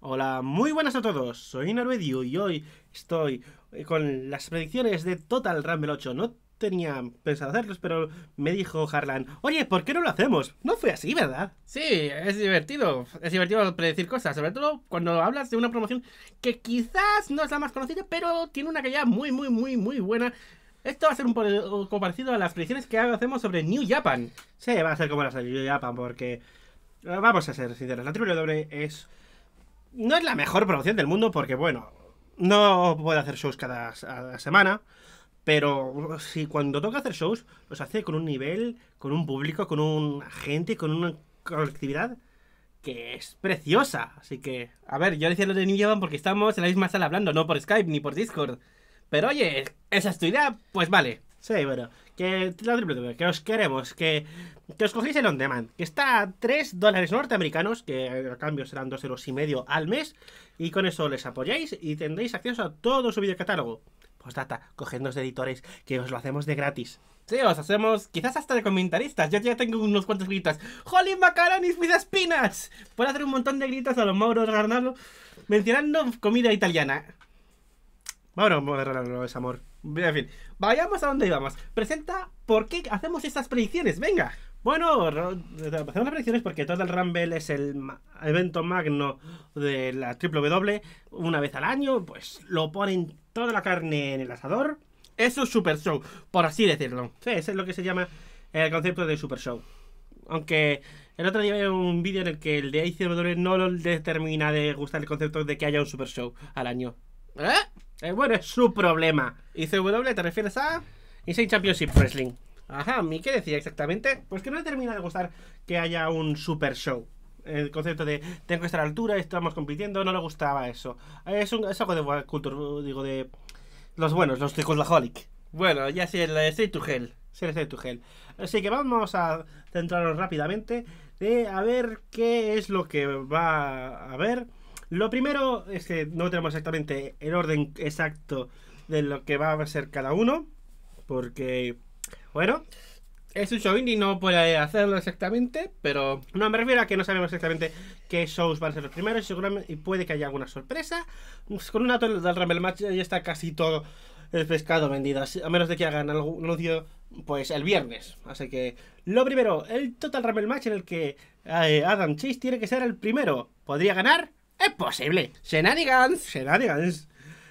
Hola, muy buenas a todos, soy Norvedio y hoy estoy eh, con las predicciones de Total Rumble 8. No tenía pensado hacerlos, pero me dijo Harlan, oye, ¿por qué no lo hacemos? No fue así, ¿verdad? Sí, es divertido, es divertido predecir cosas, sobre todo cuando hablas de una promoción que quizás no es la más conocida, pero tiene una calidad muy, muy, muy, muy buena. Esto va a ser un poco parecido a las predicciones que hacemos sobre New Japan. Sí, va a ser como las de New Japan, porque... Eh, vamos a ser sinceros, la doble es no es la mejor promoción del mundo porque, bueno, no puede hacer shows cada, semana, pero si cuando toca hacer shows, los hace con un nivel, con un público, con un gente, con una colectividad que es preciosa. Así que, a ver, yo decía lo de New porque estamos en la misma sala hablando, no por Skype ni por Discord. Pero oye, esa es tu idea, pues vale. Sí, bueno que la os queremos, que, os cogéis el on demand, que está a 3 dólares norteamericanos, que a cambio serán 2 euros y medio al mes, y con eso les apoyáis y tendréis acceso a todo su videocatálogo. Postdata, cogednos de editores, que os lo hacemos de gratis. Sí, os hacemos quizás hasta de comentaristas. Yo ya tengo unos cuantos gritos. ¡Holy macaronis with espinas! Puedo hacer un montón de gritos a los Mauro Garnalo mencionando comida italiana. Mauro Garnalo es amor. En fin, vayamos a donde íbamos. Presenta por qué hacemos estas predicciones. Venga. Bueno, hacemos las predicciones porque todo el Rumble es el evento magno de la WWE una vez al año, pues lo ponen toda la carne en el asador. Eso Es un super show, por así decirlo. ese es lo que se llama el concepto de super show. Aunque el otro día hay un vídeo en el que el de ICW no lo determina de gustar el concepto de que haya un super show al año. ¿Eh? Eh, bueno, es su problema. ¿Y CW te refieres a? Insane Championship Wrestling. Ajá, ¿y qué decía exactamente? Pues que no le termina de gustar que haya un super show. El concepto de tengo que estar a la altura, estamos compitiendo, no le gustaba eso. Es, un, algo de cultura, digo, de los buenos, los de Holic. Bueno, ya sí, el Street to Hell. Sí, Street to Hell. Así que vamos a centrarnos rápidamente de a ver qué es lo que va a haber lo primero es que no tenemos exactamente el orden exacto de lo que va a ser cada uno, porque, bueno, es un show indie, no puede hacerlo exactamente, pero no, me refiero a que no sabemos exactamente qué shows van a ser los primeros, y seguramente y puede que haya alguna sorpresa. Con un total del Rumble Match ya está casi todo el pescado vendido, a menos de que hagan algún anuncio pues el viernes. Así que lo primero, el Total Rumble Match en el que eh, Adam Chase tiene que ser el primero. ¿Podría ganar? Es posible. Shenanigans. Shenanigans.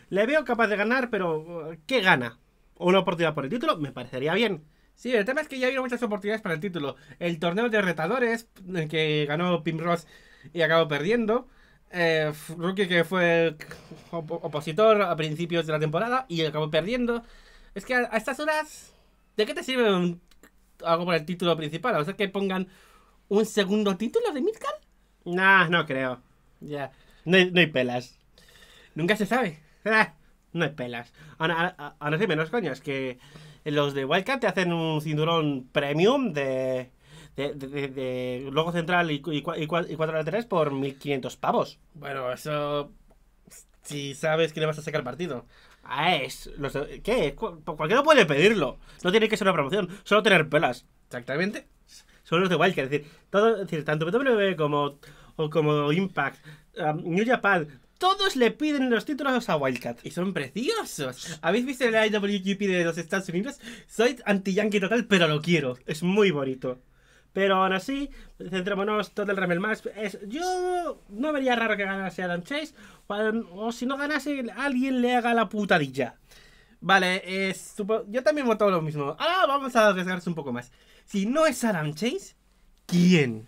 Le veo capaz de ganar, pero uh, ¿qué gana? ¿Una oportunidad por el título? Me parecería bien. Sí, el tema es que ya habido muchas oportunidades para el título. El torneo de retadores, el que ganó Ross y acabó perdiendo. Eh, Rookie que fue opositor a principios de la temporada y acabó perdiendo. Es que a, estas horas, ¿de qué te sirve algo por el título principal? ¿O ser que pongan un segundo título de Midcard? Nah, no creo. Ya. No hay, pelas. Nunca se sabe. Ah, no hay pelas. a no sí menos, coñas, que los de Wildcat te hacen un cinturón premium de. De, logo central y, y, y, cuatro laterales por 1500 pavos. Bueno, eso. Si sabes que le vas a sacar partido. Ah, es. Los, ¿Qué? Cualquiera puede pedirlo. No tiene que ser una promoción, solo tener pelas. Exactamente. Son los de Wildcat. Es decir, todo, es decir tanto WWE como o como Impact, New Japan, todos le piden los títulos a Wildcat. Y son preciosos. ¿Habéis visto el IWGP de los Estados Unidos? Soy anti-yankee total, pero lo quiero. Es muy bonito. Pero aún así, centrémonos todo el Rumble Max yo no vería raro que ganase Adam Chase. O, si no ganase, alguien le haga la putadilla. Vale, yo también voto lo mismo. ah vamos a arriesgarse un poco más. Si no es Adam Chase, ¿quién?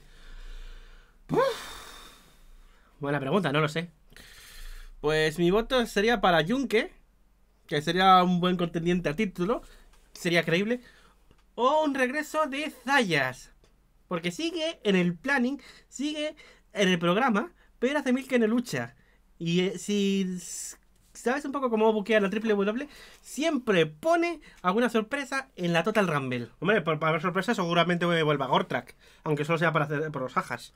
Buena pregunta, no lo sé. Pues mi voto sería para Junke que sería un buen contendiente al título, sería creíble. O un regreso de Zayas, porque sigue en el planning, sigue en el programa, pero hace mil que no lucha. Y eh, si sabes un poco cómo buquea la triple W, siempre pone alguna sorpresa en la Total Rumble. Hombre, para ver sorpresa seguramente vuelva a Gortrak, aunque solo sea para hacer por los hajas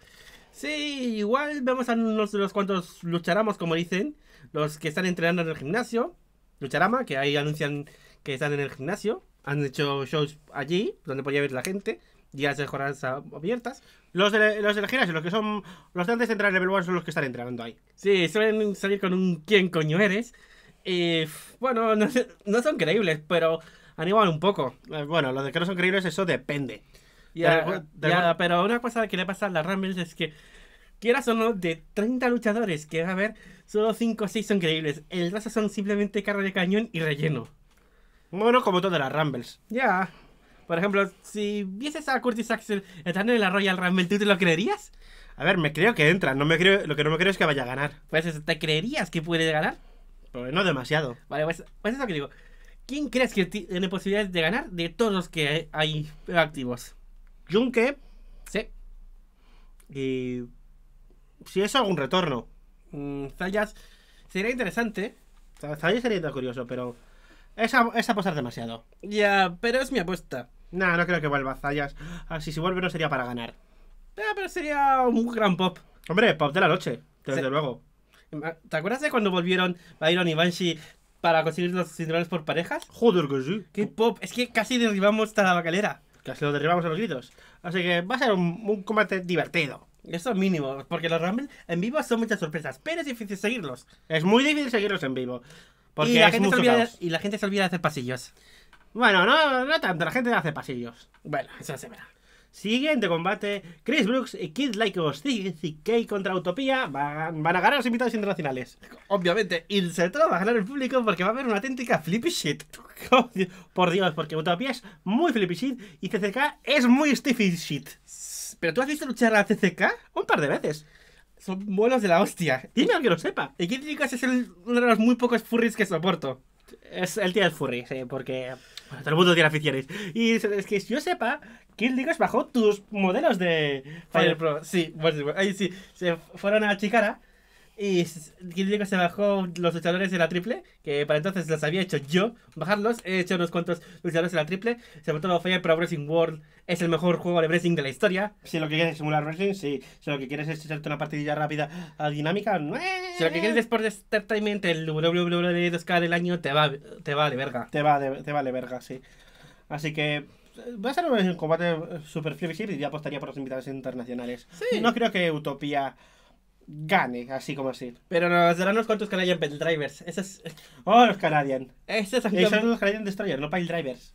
Sí, igual vemos a los, los cuantos lucharamos, como dicen, los que están entrenando en el gimnasio, lucharama, que ahí anuncian que están en el gimnasio, han hecho shows allí, donde podía ver la gente, y de jornadas abiertas. Los, de, los del gimnasio, los que son, los de antes de entrar en Level 1 son los que están entrenando ahí. Sí, suelen salir con un ¿quién coño eres? Y bueno, no, son creíbles, pero animan un poco. Eh, bueno, los de que no son creíbles, eso depende. Ya, pero una cosa que le pasa a las Rumbles es que, quieras o no, de 30 luchadores que va a haber, solo 5 o 6 son creíbles. El resto son simplemente carro de cañón y relleno. Bueno, como todas las Rumbles. Ya. Por ejemplo, si vieses a Curtis Axel entrando en la Royal Rumble, ¿tú te lo creerías? A ver, me creo que entra. No me lo que no me creo es que vaya a ganar. Pues ¿te creerías que puede ganar? Pues no demasiado. Vale, pues, pues eso que digo. ¿Quién crees que tiene posibilidades de ganar de todos los que hay activos? yunque Sí. Y. Si eso algún retorno. Mm, Zayas sería interesante. Zayas sería curioso, pero. Es, apostar demasiado. Ya, pero es mi apuesta. No, no creo que vuelva Zayas. Así si vuelve no sería para ganar. pero sería un gran pop. Hombre, pop de la noche, desde luego. ¿Te acuerdas de cuando volvieron Byron y Banshee para conseguir los cinturones por parejas? Joder, que sí. Qué pop, es que casi derribamos hasta la bacalera casi lo derribamos a los gritos. Así que va a ser un, combate divertido. Eso es mínimo, porque los Rumble en vivo son muchas sorpresas, pero es difícil seguirlos. Es muy difícil seguirlos en vivo. Porque y, la gente se olvida y la gente se olvida de hacer pasillos. Bueno, no, no tanto, la gente hace pasillos. Bueno, eso se verá. Siguiente combate, Chris Brooks y Kid Like CK contra Utopía van, a ganar los invitados internacionales. Obviamente, y se trata a ganar el público porque va a haber una auténtica flippy shit. Por Dios, porque Utopía es muy flippy shit y CCK es muy stiffy shit. ¿Pero tú has visto luchar a CCK? Un par de veces son vuelos de la hostia. Dime alguien que lo sepa. Y Kid es uno de los muy pocos furries que soporto. Es el tío del furry, sí, porque bueno, todo el mundo tiene aficiones. Y es que yo sepa, Kill Digo bajó tus modelos de Fire Pro. Sí, bueno, ahí sí. Se fueron a Chicara y que se bajó los luchadores de la triple, que para entonces los había hecho yo, bajarlos. He hecho unos cuantos luchadores de la triple. Se todo Fire Pro Wrestling World. Es el mejor juego de wrestling de la historia. Si lo que quieres es simular wrestling, Si lo que quieres es echarte una partidilla rápida a dinámica, no. Si lo que quieres es por entertainment, el www 2K del año te va, te de verga. Te va de, te vale verga, sí. Así que va a hacer un combate super flexible y yo apostaría por los invitados internacionales. No creo que Utopía gane, así como así. Pero nos darán los cuantos Canadian Drivers. Ese Oh, los Canadian. Esos son los Canadian Destroyers, no Pile Drivers.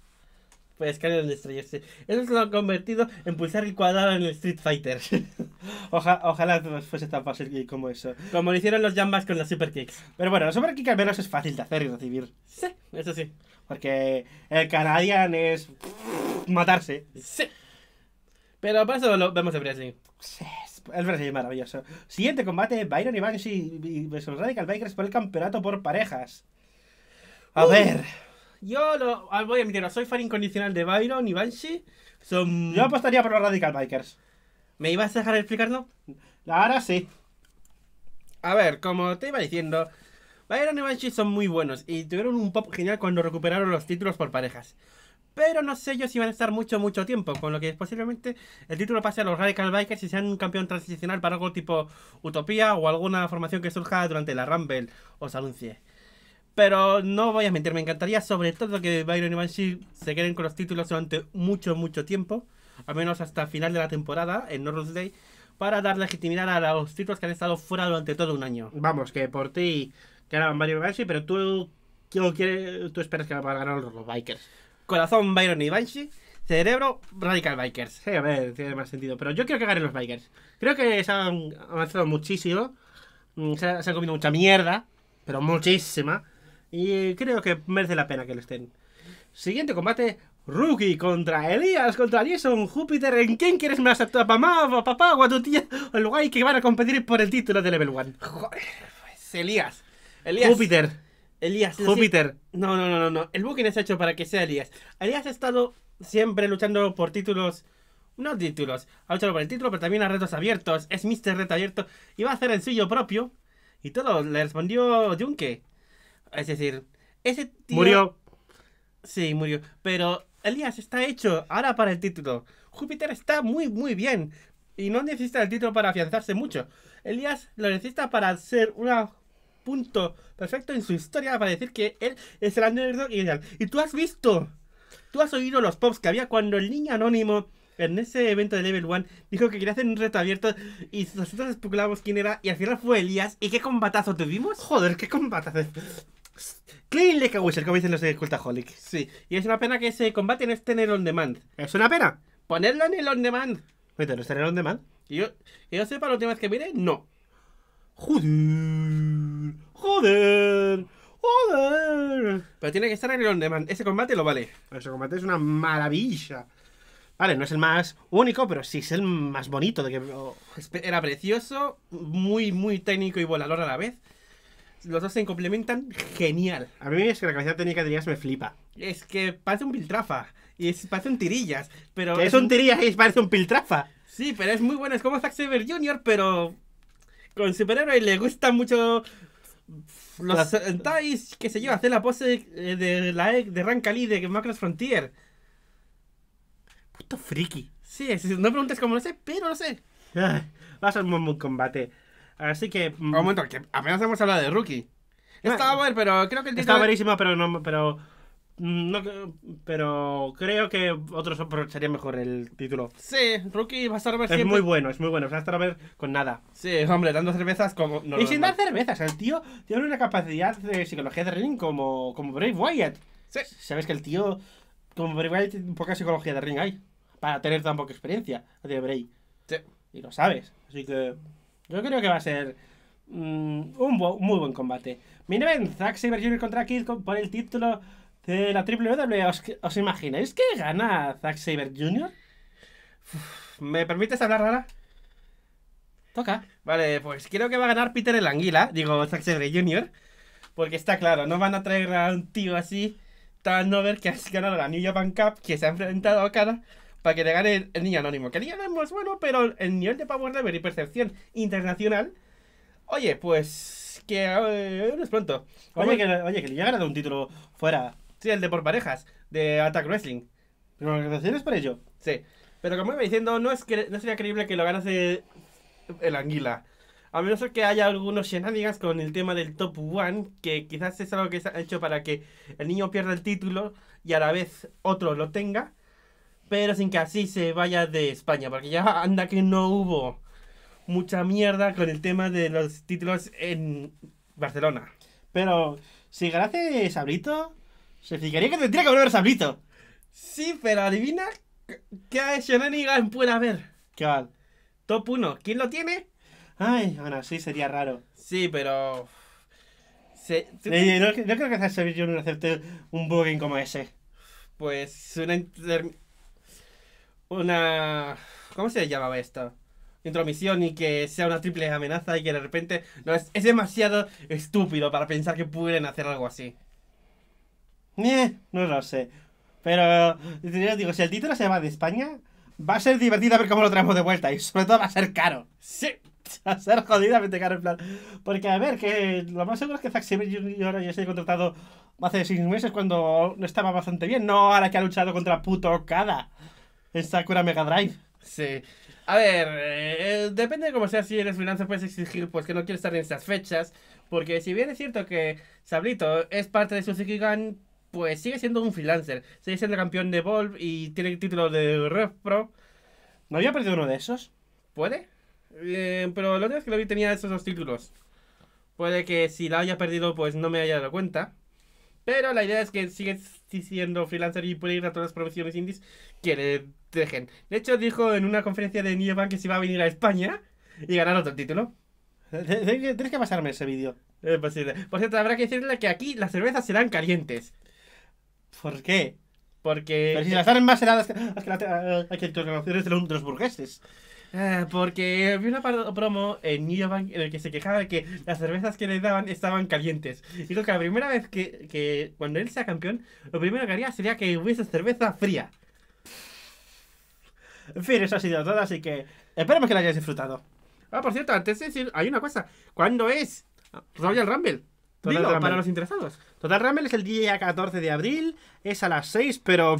Pues Canadian Destroyers, sí. Eso lo han convertido en pulsar el cuadrado en el Street Fighter. ojalá ojalá fuese tan fácil como eso. Como lo hicieron los Jambas con las Super Kicks. Pero bueno, la Super Kicks al menos es fácil de hacer y recibir. Sí, eso sí. Porque el Canadian es matarse. Sí. Pero para eso lo vemos en Brasil Sí. El Brasil es maravilloso. Siguiente combate: Byron y Banshee y pues, los Radical Bikers por el campeonato por parejas. A uh. ver. Yo lo, ah, voy a meter soy fan incondicional de Byron y Banshee. Son... Yo apostaría por los Radical Bikers. ¿Me ibas a dejar explicarlo? Ahora sí. A ver, como te iba diciendo, Byron y Banshee son muy buenos y tuvieron un pop genial cuando recuperaron los títulos por parejas. Pero no sé yo si van a estar mucho, mucho tiempo. Con lo que posiblemente el título pase a los Radical Bikers y sean un campeón transicional para algo tipo Utopía o alguna formación que surja durante la Rumble o Saluncie. Pero no voy a mentir, me encantaría sobre todo que Byron y Banshee se queden con los títulos durante mucho, mucho tiempo. Al menos hasta final de la temporada en Norris Day. Para dar legitimidad a los títulos que han estado fuera durante todo un año. Vamos, que por ti ganaban Byron y Banshee, pero tú, tú esperas que van a ganar los Bikers. Corazón, Byron y Banshee. Cerebro, Radical Bikers. Sí, a ver, tiene más sentido. Pero yo creo que ganen los Bikers. Creo que se han avanzado muchísimo. Mm, se, han comido mucha mierda. Pero muchísima. Y creo que merece la pena que lo estén. Siguiente combate. Rookie contra Elías, contra Jason, Júpiter. ¿En quién quieres más? ¿A tu mamá papá o a tu tía? O el guay que van a competir por el título de Level 1. Joder, pues Elías. Júpiter. Elías. Júpiter. No, no, no, no, no. El booking es hecho para que sea Elías. Elías ha estado siempre luchando por títulos. No títulos. Ha luchado por el título, pero también a retos abiertos. Es Mr. Reto Abierto. Y va a hacer el suyo propio. Y todo le respondió Junke. Es decir, ese tío. Murió. Sí, murió. Pero Elías está hecho ahora para el título. Júpiter está muy, muy bien. Y no necesita el título para afianzarse mucho. Elías lo necesita para ser una punto perfecto en su historia para decir que él es el underdog ideal. Y tú has visto, tú has oído los pops que había cuando el niño anónimo en ese evento de Level 1 dijo que quería hacer un reto abierto y nosotros especulamos quién era y al final fue Elías. ¿Y qué combatazo tuvimos? Joder, qué combatazo. Clean Like a Wizard, como dicen los de Cultaholic. Sí, y es una pena que ese combate no esté en el on demand. Es una pena. Ponerlo en el on demand. Bueno, no está en el on demand. Y yo, sé yo la última vez que mire, no. Joder. ¡Joder! ¡Joder! Pero tiene que estar en el on demand. Ese combate lo vale. Ese combate es una maravilla. Vale, no es el más único, pero sí es el más bonito. De que era precioso, muy, muy técnico y volador a la vez. Los dos se complementan genial. A mí es que la capacidad técnica de Díaz me flipa. Es que parece un piltrafa. Y es, parece un tirillas. Pero es, un tirillas y parece un piltrafa. Sí, pero es muy bueno. Es como Zack Saber Jr., pero con superhéroe le gusta mucho los sentáis, que se yo, hacer la pose de, eh, la e, de Rankali de Macross Frontier. Puto friki. Sí, no preguntes cómo lo sé, pero lo sé. va a ser muy buen combate. Así que. Un momento, que apenas hemos hablado de Rookie. Estaba bueno, pero creo que el título. Estaba buenísimo, pero no. Pero Mm, no, pero creo que otros aprovecharían mejor el título. Sí, Rookie va a estar ver Es muy bueno, es muy bueno. Va a estar ver con nada. Sí, hombre, dando cervezas como. y sin dar cervezas, el tío tiene una capacidad de psicología de ring como, como Wyatt. Sí. Sabes que el tío, como Bray Wyatt, tiene poca psicología de ring hay. Para tener tan poca experiencia de Bray Sí. Y lo sabes. Así que. Yo creo que va a ser. Mm, un, muy buen combate. Miren, Zack Saber Jr. contra Kid por el título de la WWE, ¿os, imagináis que gana Zack Saber Jr.? ¿Me permites hablar rara? Toca. Vale, pues creo que va a ganar Peter el Anguila, digo Zack Saber Jr. Porque está claro, no van a traer a un tío así tan ver que ha ganado la New Japan Cup, que se ha enfrentado a cara para que le gane el, niño anónimo. Que el niño anónimo es bueno, pero el nivel de Power Level y percepción internacional. Oye, pues. Que. Eh, es pronto. Oye, que, oye, que le haya ganado un título fuera Sí, el de por parejas, de Attack Wrestling. Pero es por ello. Sí. Pero como iba diciendo, no, es que, no sería creíble que lo ganase el Anguila. A menos que haya algunos shenanigans con el tema del top one, que quizás es algo que se ha hecho para que el niño pierda el título y a la vez otro lo tenga, pero sin que así se vaya de España, porque ya anda que no hubo mucha mierda con el tema de los títulos en Barcelona. Pero si ganase Sabrito, se fijaría que tendría que volver a Sablito. Sí, pero adivina qué Shenanigan puede haber. ¿Qué va? Top 1. ¿Quién lo tiene? Ay, bueno, sí, sería raro. Sí, pero... Eh, no, creo que sea yo un bugging como ese. Pues una... Una... ¿Cómo se llamaba esto? intromisión y que sea una triple amenaza y que de repente no es, es demasiado estúpido para pensar que pueden hacer algo así. Eh, no lo sé. Pero, digo, si el título se llama de España, va a ser divertido a ver cómo lo traemos de vuelta. Y sobre todo va a ser caro. Sí. Va a ser jodidamente caro en plan. Porque, a ver, que lo más seguro es que Zack y ahora ya se ha contratado hace seis meses cuando no estaba bastante bien. No ahora que ha luchado contra puto Okada en Sakura Mega Drive. Sí. A ver, eh, depende de cómo sea, si eres freelancer puedes exigir pues que no quiere estar en esas fechas, porque si bien es cierto que Sablito es parte de su Gigan, pues sigue siendo un freelancer, sigue siendo campeón de Volv y tiene título de Rev Pro. ¿No había perdido uno de esos? ¿Puede? Eh, pero lo único que lo vi tenía esos dos títulos. Puede que si la haya perdido, pues no me haya dado cuenta. Pero la idea es que sigue siendo freelancer y puede ir a todas las profesiones indies que le dejen. De hecho, dijo en una conferencia de New que se iba a venir a España y ganar otro título. Tienes que pasarme ese vídeo. Es posible. Por cierto, habrá que decirle que aquí las cervezas serán calientes. ¿Por qué? Porque. Pero si las dan es que los, eh, los burgueses. Eh, porque vi una promo en New York en el que se quejaba de que las cervezas que le daban estaban calientes. Y creo que la primera vez que, que cuando él sea campeón, lo primero que haría sería que hubiese cerveza fría. En fin, eso ha sido todo, así que esperemos que lo hayáis disfrutado. Ah, por cierto, antes de decir, hay una cosa. ¿Cuándo es Royal Rumble? para los interesados. Total Rumble es el día 14 de abril, es a las 6, pero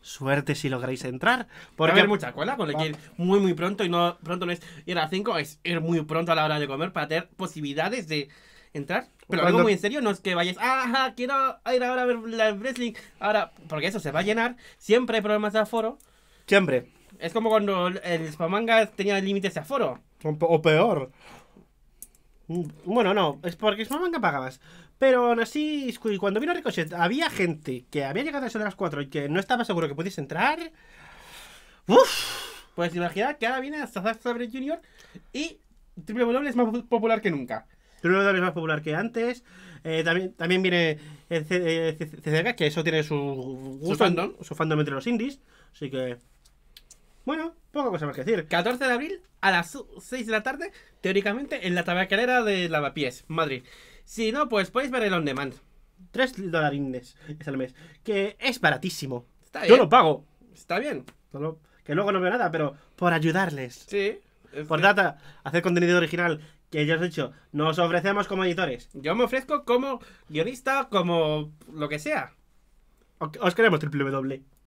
suerte si lográis entrar. Porque hay mucha cola, con hay que ir muy, muy pronto y no pronto no es ir a las 5, es ir muy pronto a la hora de comer para tener posibilidades de entrar. Pero algo muy en serio, no es que vayas, ajá, quiero ir ahora a ver la wrestling, ahora, porque eso se va a llenar. Siempre hay problemas de aforo. Siempre. Es como cuando el Spamanga tenía límites de aforo. O peor. Mm, bueno, no, es porque es más manga pagabas. Pero aún así, cuando vino Ricochet, había gente que había llegado a las 4 y que no estaba seguro que pudiese entrar. Uf, pues imagina que ahora viene hasta Sabre Junior y W es más popular que nunca. Triple W es más popular que antes. Eh, también, también viene eh, CCK, eh, que eso tiene su su fandom. su fandom entre los indies. Así que, bueno, poca cosa más que decir. 14 de abril a las 6 de la tarde, teóricamente, en la tabacalera de Lavapiés, Madrid. Si no, pues podéis ver el on demand. 3 dólares es al mes. Que es baratísimo. Yo lo pago. Está bien. que luego no veo nada, pero por ayudarles. Sí. Por data, hacer contenido original. Que ya os he dicho, nos ofrecemos como editores. Yo me ofrezco como guionista, como lo que sea. Os queremos triple W.